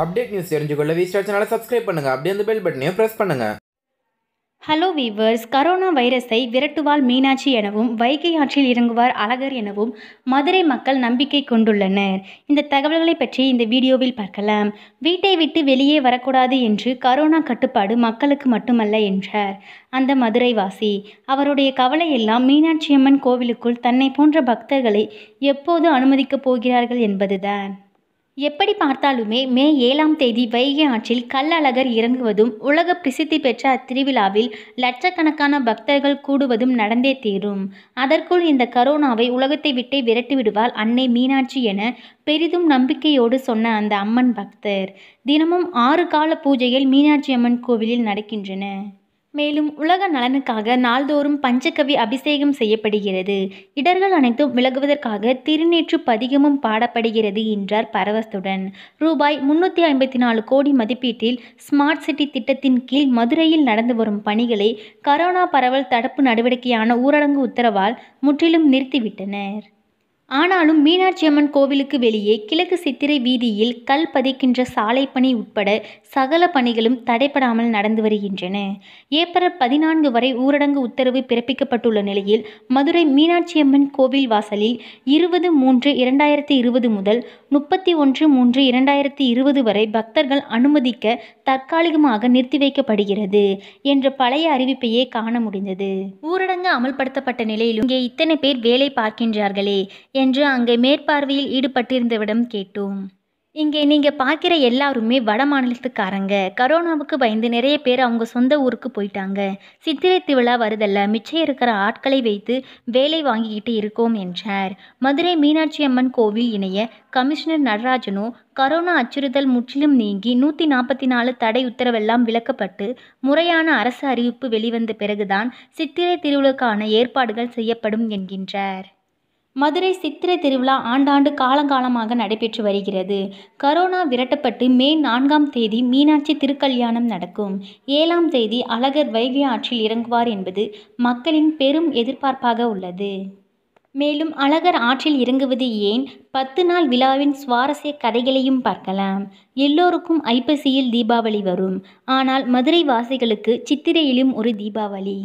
Update news தெரிஞ்சுக்கொள்ள V star சேனலை subscribe பண்ணுங்கள் அப்படியே அந்த பெல் பட்டனையும் ப்ரெஸ் பண்ணுங்கள் ஹலோ வீவர்ஸ் கரோனா வைரஸை விரட்டுவால் மீனாட்சி எனவும் வைகை ஆற்றில் இறங்குவார் அழகர் எனவும் மதுரை மக்கள் நம்பிக்கை கொண்டுள்ளனர் இந்த தகவல்களை பற்றி இந்த வீடியோவில் பார்க்கலாம் வீட்டை விட்டு வெளியே வரக்கூடாது என்று கரோனா கட்டுப்பாடு மக்களுக்கு மட்டுமல்ல என்றார் அந்த மதுரைவாசி அவருடைய கவலையெல்லாம் மீனாட்சி மீனாட்சியம்மன் கோவிலுக்குள் தன்னை போன்ற பக்தர்களை எப்போது அனுமதிக்கப் போகிறார்கள் என்பதுதான் எப்படி பார்த்தாலுமே மே ஏழாம் தேதி வைகை ஆற்றில் கல்லழகர் இறங்குவதும் உலக பிரசித்தி பெற்ற அத்திருவிழாவில் லட்சக்கணக்கான பக்தர்கள் கூடுவதும் நடந்தே தீரும் அதற்குள் இந்த கரோனாவை உலகத்தை விட்டே விரட்டி விடுவாள் அன்னை மீனாட்சி என பெரிதும் நம்பிக்கையோடு சொன்ன அந்த அம்மன் பக்தர் தினமும் ஆறு கால பூஜைகள் மீனாட்சி அம்மன் கோவிலில் நடக்கின்றன மேலும் உலக நலனுக்காக நாள்தோறும் பஞ்சகவி அபிஷேகம் செய்யப்படுகிறது இடர்கள் அனைத்தும் விலகுவதற்காக திருநேற்று பதிகமும் பாடப்படுகிறது என்றார் பரவஸ்துடன் ரூபாய் முன்னூற்றி ஐம்பத்தி நாலு கோடி மதிப்பீட்டில் ஸ்மார்ட் சிட்டி திட்டத்தின் கீழ் மதுரையில் நடந்து வரும் பணிகளை கரோனா பரவல் தடுப்பு நடவடிக்கையான ஊரடங்கு உத்தரவால் முற்றிலும் நிறுத்திவிட்டனர் ஆனாலும் மீனாட்சி அம்மன் கோவிலுக்கு வெளியே கிழக்கு சித்திரை வீதியில் கல் பதிக்கின்ற சாலை பணி உட்பட சகல பணிகளும் தடைப்படாமல் நடந்து வருகின்றன ஏப்ரல் பதினான்கு வரை ஊரடங்கு உத்தரவு பிறப்பிக்கப்பட்டுள்ள நிலையில் மதுரை மீனாட்சியம்மன் கோவில் வாசலில் இருபது மூன்று இரண்டாயிரத்தி இருபது முதல் முப்பத்தி ஒன்று மூன்று இரண்டாயிரத்தி இருபது வரை பக்தர்கள் அனுமதிக்க தற்காலிகமாக நிறுத்தி வைக்கப்படுகிறது என்ற பழைய அறிவிப்பையே காண முடிந்தது ஊரடங்கு அமல்படுத்தப்பட்ட நிலையிலும் இங்கே இத்தனை பேர் வேலை பார்க்கின்றார்களே என்று அங்கே மேற்பார்வையில் ஈடுபட்டிருந்தவிடம் கேட்டோம் இங்கே நீங்கள் பார்க்குற எல்லாருமே வட மாநிலத்துக்காரங்க கரோனாவுக்கு பயந்து நிறைய பேர் அவங்க சொந்த ஊருக்கு போயிட்டாங்க சித்திரை திருவிழா வருதல்ல மிச்சம் இருக்கிற ஆட்களை வைத்து வேலை வாங்கிக்கிட்டு இருக்கோம் என்றார் மதுரை மீனாட்சி அம்மன் கோவில் இணைய கமிஷனர் நடராஜனோ கரோனா அச்சுறுத்தல் முற்றிலும் நீங்கி நூற்றி நாற்பத்தி நாலு தடை உத்தரவெல்லாம் விலக்கப்பட்டு முறையான அரசு அறிவிப்பு வெளிவந்த பிறகுதான் சித்திரை திருவிழாக்கான ஏற்பாடுகள் செய்யப்படும் என்கின்றார் மதுரை சித்திரை திருவிழா ஆண்டாண்டு காலங்காலமாக நடைபெற்று வருகிறது கரோனா விரட்டப்பட்டு மே நான்காம் தேதி மீனாட்சி திருக்கல்யாணம் நடக்கும் ஏழாம் தேதி அழகர் வைகை ஆற்றில் இறங்குவார் என்பது மக்களின் பெரும் எதிர்பார்ப்பாக உள்ளது மேலும் அழகர் ஆற்றில் இறங்குவது ஏன் பத்து நாள் விழாவின் சுவாரஸ்ய கதைகளையும் பார்க்கலாம் எல்லோருக்கும் ஐப்பசியில் தீபாவளி வரும் ஆனால் மதுரை வாசிகளுக்கு சித்திரையிலும் ஒரு தீபாவளி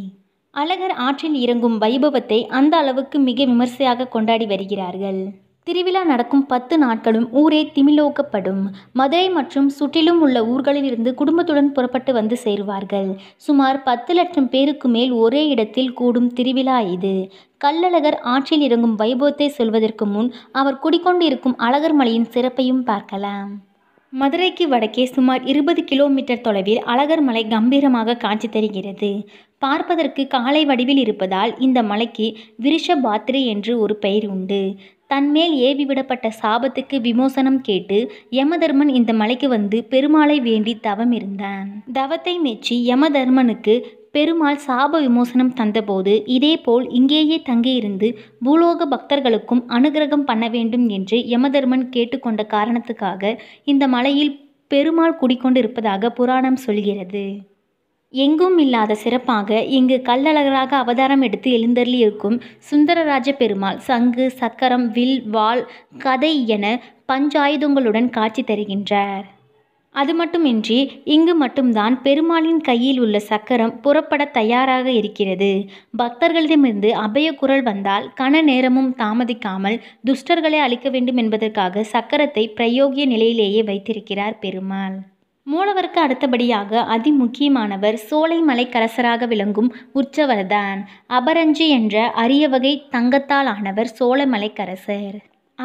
அழகர் ஆற்றில் இறங்கும் வைபவத்தை அந்த அளவுக்கு மிக விமர்சையாக கொண்டாடி வருகிறார்கள் திருவிழா நடக்கும் பத்து நாட்களும் ஊரே திமிலோக்கப்படும் மதுரை மற்றும் சுற்றிலும் உள்ள ஊர்களிலிருந்து குடும்பத்துடன் புறப்பட்டு வந்து சேருவார்கள் சுமார் பத்து லட்சம் பேருக்கு மேல் ஒரே இடத்தில் கூடும் திருவிழா இது கல்லழகர் ஆற்றில் இறங்கும் வைபவத்தை சொல்வதற்கு முன் அவர் குடிக்கொண்டிருக்கும் அழகர் மலையின் சிறப்பையும் பார்க்கலாம் மதுரைக்கு வடக்கே சுமார் இருபது கிலோமீட்டர் தொலைவில் அழகர் மலை கம்பீரமாக காட்சி தருகிறது பார்ப்பதற்கு காளை வடிவில் இருப்பதால் இந்த மலைக்கு விருஷபாத்ரி என்று ஒரு பெயர் உண்டு தன்மேல் ஏவிவிடப்பட்ட சாபத்துக்கு விமோசனம் கேட்டு யமதர்மன் இந்த மலைக்கு வந்து பெருமாளை வேண்டி தவம் இருந்தான் தவத்தை மெச்சி யமதர்மனுக்கு பெருமாள் சாப விமோசனம் தந்தபோது இதேபோல் இங்கேயே தங்கியிருந்து பூலோக பக்தர்களுக்கும் அனுகிரகம் பண்ண வேண்டும் என்று யமதர்மன் கேட்டுக்கொண்ட காரணத்துக்காக இந்த மலையில் பெருமாள் குடிக்கொண்டு இருப்பதாக புராணம் சொல்கிறது எங்கும் இல்லாத சிறப்பாக இங்கு கள்ளழகராக அவதாரம் எடுத்து எழுந்தருளியிருக்கும் சுந்தரராஜ பெருமாள் சங்கு சக்கரம் வில் வாள் கதை என பஞ்சாயுதங்களுடன் காட்சி தருகின்றார் அது மட்டுமின்றி இங்கு மட்டும்தான் பெருமாளின் கையில் உள்ள சக்கரம் புறப்பட தயாராக இருக்கிறது பக்தர்களிடமிருந்து அபய குரல் வந்தால் கன நேரமும் தாமதிக்காமல் துஷ்டர்களை அழிக்க வேண்டும் என்பதற்காக சக்கரத்தை பிரயோகிய நிலையிலேயே வைத்திருக்கிறார் பெருமாள் மூலவருக்கு அடுத்தபடியாக அதிமுக்கியமானவர் சோலைமலை கரசராக விளங்கும் உற்சவர்தான் அபரஞ்சி என்ற அரிய வகை தங்கத்தால் ஆனவர் சோலைமலை மலைக்கரசர்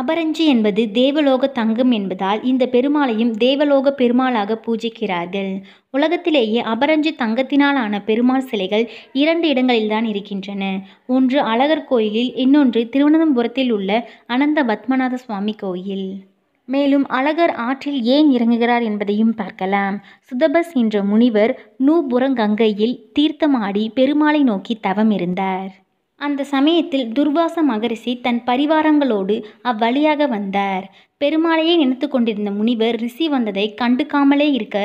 அபரஞ்சி என்பது தேவலோக தங்கம் என்பதால் இந்த பெருமாளையும் தேவலோக பெருமாளாக பூஜிக்கிறார்கள் உலகத்திலேயே அபரஞ்சி தங்கத்தினால் ஆன பெருமாள் சிலைகள் இரண்டு இடங்களில்தான் இருக்கின்றன ஒன்று அழகர் கோயிலில் இன்னொன்று திருவனந்தபுரத்தில் உள்ள அனந்த பத்மநாத சுவாமி கோயில் மேலும் அழகர் ஆற்றில் ஏன் இறங்குகிறார் என்பதையும் பார்க்கலாம் சுதபஸ் என்ற முனிவர் நூபுரங்கங்கையில் தீர்த்தமாடி பெருமாளை நோக்கி தவம் இருந்தார் அந்த சமயத்தில் துர்வாச மகரிஷி தன் பரிவாரங்களோடு அவ்வழியாக வந்தார் பெருமாளையே நினைத்து கொண்டிருந்த முனிவர் ரிஷி வந்ததை கண்டுக்காமலே இருக்க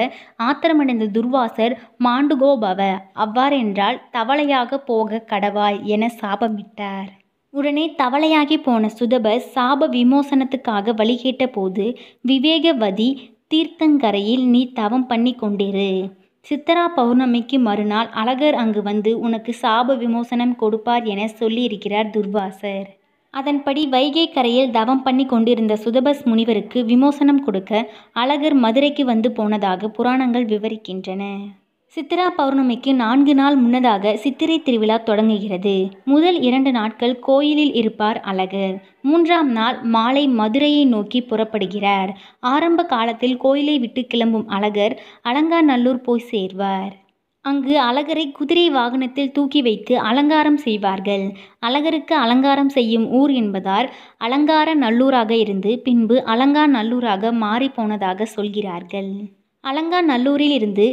ஆத்திரமடைந்த துர்வாசர் மாண்டுகோபவ அவ்வாறென்றால் தவளையாக போக கடவாய் என சாபமிட்டார் உடனே தவளையாகி போன சுதபர் சாப விமோசனத்துக்காக வழி கேட்டபோது விவேகவதி தீர்த்தங்கரையில் நீ தவம் பண்ணி கொண்டிரு சித்தரா பௌர்ணமிக்கு மறுநாள் அழகர் அங்கு வந்து உனக்கு சாப விமோசனம் கொடுப்பார் என சொல்லியிருக்கிறார் துர்வாசர் அதன்படி வைகை கரையில் தவம் பண்ணி கொண்டிருந்த சுதபஸ் முனிவருக்கு விமோசனம் கொடுக்க அழகர் மதுரைக்கு வந்து போனதாக புராணங்கள் விவரிக்கின்றன சித்திரா பௌர்ணமிக்கு நான்கு நாள் முன்னதாக சித்திரை திருவிழா தொடங்குகிறது முதல் இரண்டு நாட்கள் கோயிலில் இருப்பார் அழகர் மூன்றாம் நாள் மாலை மதுரையை நோக்கி புறப்படுகிறார் ஆரம்ப காலத்தில் கோயிலை விட்டு கிளம்பும் அழகர் அலங்காநல்லூர் போய் சேர்வார் அங்கு அழகரை குதிரை வாகனத்தில் தூக்கி வைத்து அலங்காரம் செய்வார்கள் அழகருக்கு அலங்காரம் செய்யும் ஊர் என்பதால் அலங்கார நல்லூராக இருந்து பின்பு அலங்காநல்லூராக போனதாக சொல்கிறார்கள் அலங்காநல்லூரில் இருந்து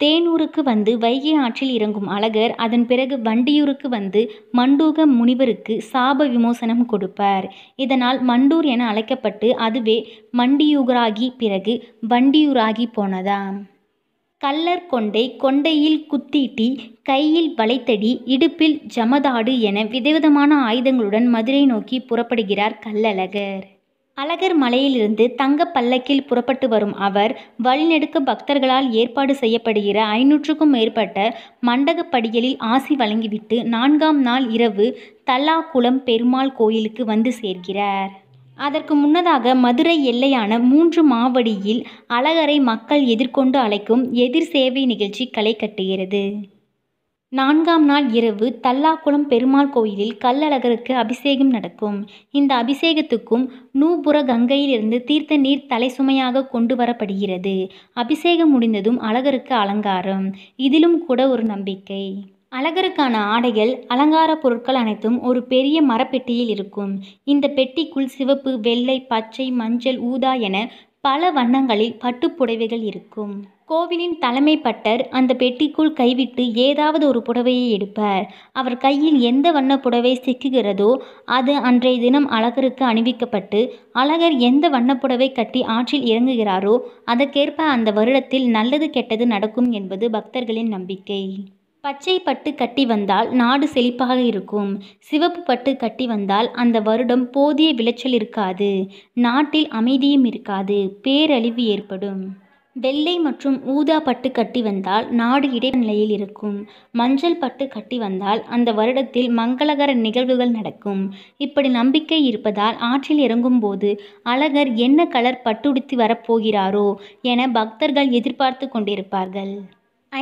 தேனூருக்கு வந்து வைகை ஆற்றில் இறங்கும் அழகர் அதன் பிறகு வண்டியூருக்கு வந்து மண்டூக முனிவருக்கு சாப விமோசனம் கொடுப்பார் இதனால் மண்டூர் என அழைக்கப்பட்டு அதுவே மண்டியூகராகி பிறகு வண்டியூராகி போனதாம் கல்லர் கொண்டை கொண்டையில் குத்தீட்டி கையில் வளைத்தடி இடுப்பில் ஜமதாடு என விதவிதமான ஆயுதங்களுடன் மதுரை நோக்கி புறப்படுகிறார் கல்லழகர் அழகர் மலையிலிருந்து தங்க பல்லக்கில் புறப்பட்டு வரும் அவர் வழிநெடுக்க பக்தர்களால் ஏற்பாடு செய்யப்படுகிற ஐநூற்றுக்கும் மேற்பட்ட மண்டகப்படியலில் ஆசி வழங்கிவிட்டு நான்காம் நாள் இரவு தல்லாக்குளம் பெருமாள் கோயிலுக்கு வந்து சேர்கிறார் அதற்கு முன்னதாக மதுரை எல்லையான மூன்று மாவடியில் அழகரை மக்கள் எதிர்கொண்டு அழைக்கும் எதிர் சேவை நிகழ்ச்சி களை கட்டுகிறது நான்காம் நாள் இரவு தல்லாக்குளம் பெருமாள் கோயிலில் கல்லழகருக்கு அபிஷேகம் நடக்கும் இந்த அபிஷேகத்துக்கும் நூபுர கங்கையிலிருந்து தீர்த்த நீர் தலை சுமையாக கொண்டு வரப்படுகிறது அபிஷேகம் முடிந்ததும் அழகருக்கு அலங்காரம் இதிலும் கூட ஒரு நம்பிக்கை அழகருக்கான ஆடைகள் அலங்கார பொருட்கள் அனைத்தும் ஒரு பெரிய மரப்பெட்டியில் இருக்கும் இந்த பெட்டிக்குள் சிவப்பு வெள்ளை பச்சை மஞ்சள் ஊதா என பல வண்ணங்களில் பட்டுப்புடவைகள் இருக்கும் கோவிலின் தலைமை பட்டர் அந்த பெட்டிக்குள் கைவிட்டு ஏதாவது ஒரு புடவையை எடுப்பார் அவர் கையில் எந்த வண்ண புடவை சிக்குகிறதோ அது அன்றைய தினம் அழகருக்கு அணிவிக்கப்பட்டு அழகர் எந்த வண்ண புடவை கட்டி ஆற்றில் இறங்குகிறாரோ அதற்கேற்ப அந்த வருடத்தில் நல்லது கெட்டது நடக்கும் என்பது பக்தர்களின் நம்பிக்கை பச்சை பட்டு கட்டி வந்தால் நாடு செழிப்பாக இருக்கும் சிவப்பு பட்டு கட்டி வந்தால் அந்த வருடம் போதிய விளைச்சல் இருக்காது நாட்டில் அமைதியும் இருக்காது பேரழிவு ஏற்படும் வெள்ளை மற்றும் ஊதா பட்டு கட்டி வந்தால் நாடு இடைநிலையில் இருக்கும் மஞ்சள் பட்டு கட்டி வந்தால் அந்த வருடத்தில் மங்களகர நிகழ்வுகள் நடக்கும் இப்படி நம்பிக்கை இருப்பதால் ஆற்றில் இறங்கும் போது அழகர் என்ன கலர் பட்டுடுத்தி வரப்போகிறாரோ என பக்தர்கள் எதிர்பார்த்து கொண்டிருப்பார்கள்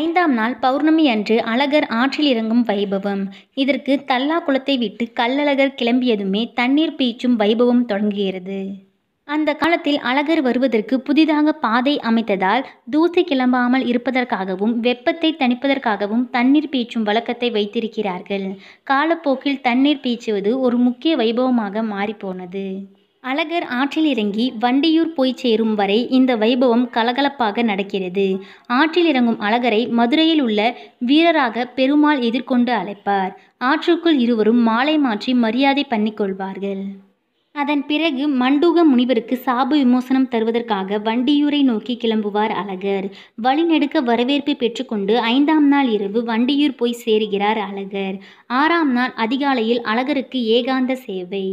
ஐந்தாம் நாள் பௌர்ணமி அன்று அழகர் ஆற்றில் இறங்கும் வைபவம் இதற்கு தல்லா குளத்தை விட்டு கல்லழகர் கிளம்பியதுமே தண்ணீர் பீச்சும் வைபவம் தொடங்குகிறது அந்த காலத்தில் அழகர் வருவதற்கு புதிதாக பாதை அமைத்ததால் தூசி கிளம்பாமல் இருப்பதற்காகவும் வெப்பத்தை தணிப்பதற்காகவும் தண்ணீர் பீச்சும் வழக்கத்தை வைத்திருக்கிறார்கள் காலப்போக்கில் தண்ணீர் பீச்சுவது ஒரு முக்கிய வைபவமாக மாறிப்போனது அழகர் ஆற்றில் இறங்கி வண்டியூர் போய் சேரும் வரை இந்த வைபவம் கலகலப்பாக நடக்கிறது ஆற்றில் இறங்கும் அழகரை மதுரையில் உள்ள வீரராக பெருமாள் எதிர்கொண்டு அழைப்பார் ஆற்றுக்குள் இருவரும் மாலை மாற்றி மரியாதை பண்ணிக்கொள்வார்கள் அதன் பிறகு மண்டூக முனிவருக்கு சாபு விமோசனம் தருவதற்காக வண்டியூரை நோக்கி கிளம்புவார் அழகர் வழிநெடுக்க வரவேற்பு பெற்றுக்கொண்டு ஐந்தாம் நாள் இரவு வண்டியூர் போய் சேருகிறார் அழகர் ஆறாம் நாள் அதிகாலையில் அழகருக்கு ஏகாந்த சேவை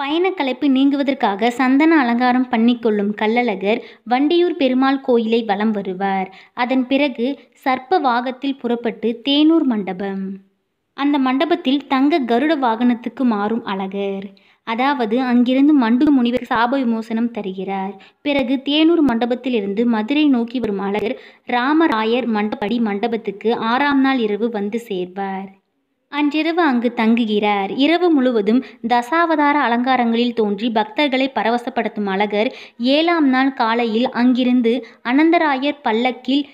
பயணக்கலைப்பு நீங்குவதற்காக சந்தன அலங்காரம் பண்ணிக்கொள்ளும் கள்ளழகர் வண்டியூர் பெருமாள் கோயிலை வலம் வருவார் அதன் பிறகு சர்ப்ப வாகத்தில் புறப்பட்டு தேனூர் மண்டபம் அந்த மண்டபத்தில் தங்க கருட வாகனத்துக்கு மாறும் அழகர் அதாவது அங்கிருந்து மண்டு முனிவர் சாப விமோசனம் தருகிறார் பிறகு தேனூர் மண்டபத்திலிருந்து மதுரை நோக்கி வரும் அழகர் ராமராயர் மண்டபடி மண்டபத்துக்கு ஆறாம் நாள் இரவு வந்து சேர்வார் அன்றிரவு அங்கு தங்குகிறார் இரவு முழுவதும் தசாவதார அலங்காரங்களில் தோன்றி பக்தர்களை பரவசப்படுத்தும் அழகர் ஏழாம் நாள் காலையில் அங்கிருந்து அனந்தராயர் பல்லக்கில்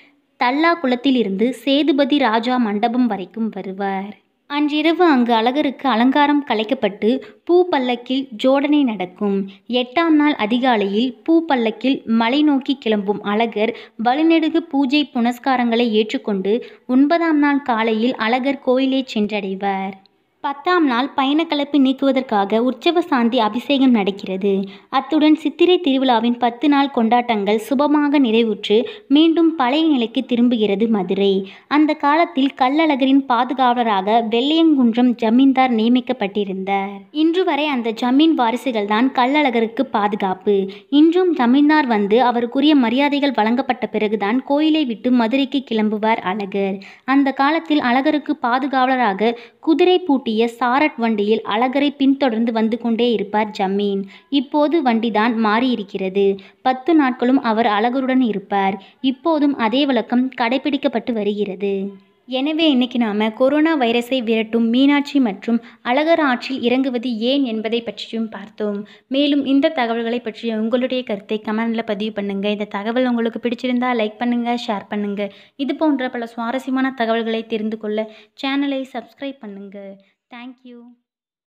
தல்லா குளத்திலிருந்து சேதுபதி ராஜா மண்டபம் வரைக்கும் வருவார் அன்றிரவு அங்கு அழகருக்கு அலங்காரம் கலைக்கப்பட்டு பூ பல்லக்கில் ஜோடனை நடக்கும் எட்டாம் நாள் அதிகாலையில் பூ பல்லக்கில் மலை நோக்கி கிளம்பும் அழகர் வலுநெடுகு பூஜை புனஸ்காரங்களை ஏற்றுக்கொண்டு ஒன்பதாம் நாள் காலையில் அழகர் கோயிலே சென்றடைவார் பத்தாம் நாள் பயணக்கலப்பை நீக்குவதற்காக உற்சவ சாந்தி அபிஷேகம் நடக்கிறது அத்துடன் சித்திரை திருவிழாவின் பத்து நாள் கொண்டாட்டங்கள் சுபமாக நிறைவுற்று மீண்டும் பழைய நிலைக்கு திரும்புகிறது மதுரை அந்த காலத்தில் கள்ளழகரின் பாதுகாவலராக வெள்ளையங்குன்றம் ஜமீன்தார் நியமிக்கப்பட்டிருந்தார் இன்று வரை அந்த ஜமீன் வாரிசுகள் தான் கள்ளழகருக்கு பாதுகாப்பு இன்றும் ஜமீன்தார் வந்து அவருக்குரிய மரியாதைகள் வழங்கப்பட்ட பிறகுதான் கோயிலை விட்டு மதுரைக்கு கிளம்புவார் அழகர் அந்த காலத்தில் அழகருக்கு பாதுகாவலராக குதிரை பூட்டி ஓட்டிய சாரட் வண்டியில் அழகரை பின்தொடர்ந்து வந்து கொண்டே இருப்பார் ஜமீன் இப்போது வண்டிதான் மாறியிருக்கிறது பத்து நாட்களும் அவர் அழகருடன் இருப்பார் இப்போதும் அதே வழக்கம் கடைபிடிக்கப்பட்டு வருகிறது எனவே இன்னைக்கு நாம் கொரோனா வைரஸை விரட்டும் மீனாட்சி மற்றும் அழகர் ஆற்றில் இறங்குவது ஏன் என்பதை பற்றியும் பார்த்தோம் மேலும் இந்த தகவல்களை பற்றிய உங்களுடைய கருத்தை கமெண்டில் பதிவு பண்ணுங்கள் இந்த தகவல் உங்களுக்கு பிடிச்சிருந்தா லைக் பண்ணுங்கள் ஷேர் பண்ணுங்கள் இது போன்ற பல சுவாரஸ்யமான தகவல்களை தெரிந்து கொள்ள சேனலை சப்ஸ்கிரைப் பண்ணுங்கள் Thank you.